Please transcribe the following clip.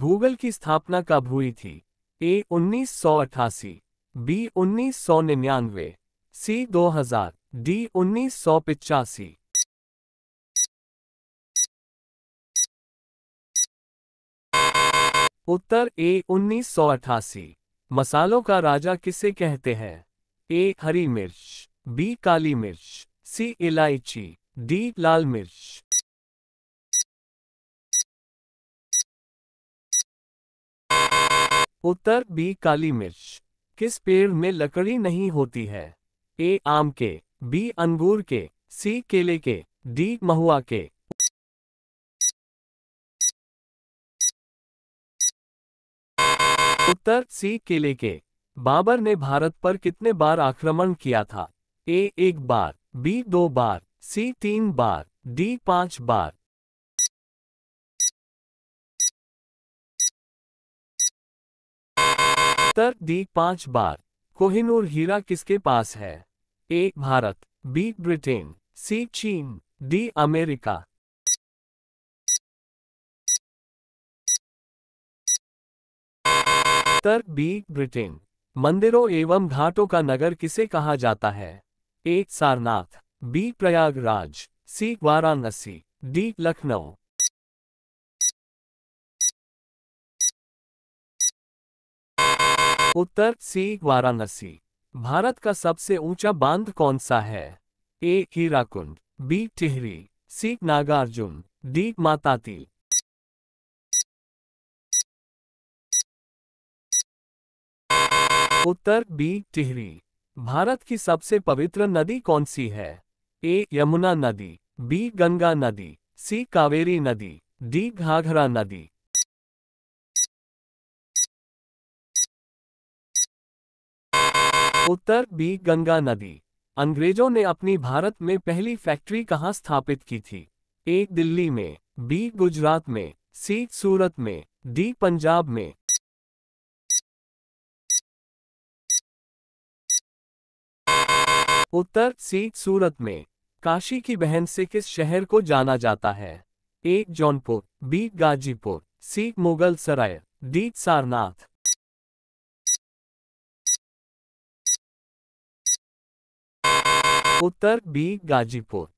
भूगल की स्थापना कब हुई थी ए 1988, बी उन्नीस सौ निन्यानवे सी दो हजार डी उन्नीस सौ पिचासी उत्तर ए उन्नीस सौ अठासी मसालों का राजा किसे कहते हैं ए हरी मिर्च बी काली मिर्च सी इलायची डी लाल मिर्च उत्तर बी काली मिर्च किस पेड़ में लकड़ी नहीं होती है ए आम के बी अंगूर के सी केले के डी महुआ के उत्तर सी केले के बाबर ने भारत पर कितने बार आक्रमण किया था ए एक बार बी दो बार सी तीन बार डी पांच बार उत्तर डी पांच बार कोहिनूर हीरा किसके पास है A Bharat B Britain C चीन डी अमेरिका उत्तर बी ब्रिटेन मंदिरों एवं घाटों का नगर किसे कहा जाता है A Sarnath B Prayagraj C Varanasi D Lucknow उत्तर सी वाराणसी भारत का सबसे ऊंचा बांध कौन सा है A Hirakud B Tehri C Nagarjuna D माताती उत्तर बी टिहरी भारत की सबसे पवित्र नदी कौन सी है ए यमुना नदी बी गंगा नदी सी कावेरी नदी डी घाघरा नदी उत्तर बी गंगा नदी अंग्रेजों ने अपनी भारत में पहली फैक्ट्री कहाँ स्थापित की थी ए दिल्ली में बी गुजरात में सी सूरत में डी पंजाब में उत्तर सी सूरत में काशी की बहन से किस शहर को जाना जाता है A Jaunpur B Ghazipur C Mughal Sarai D Sarnath उत्तर बी गाजीपुर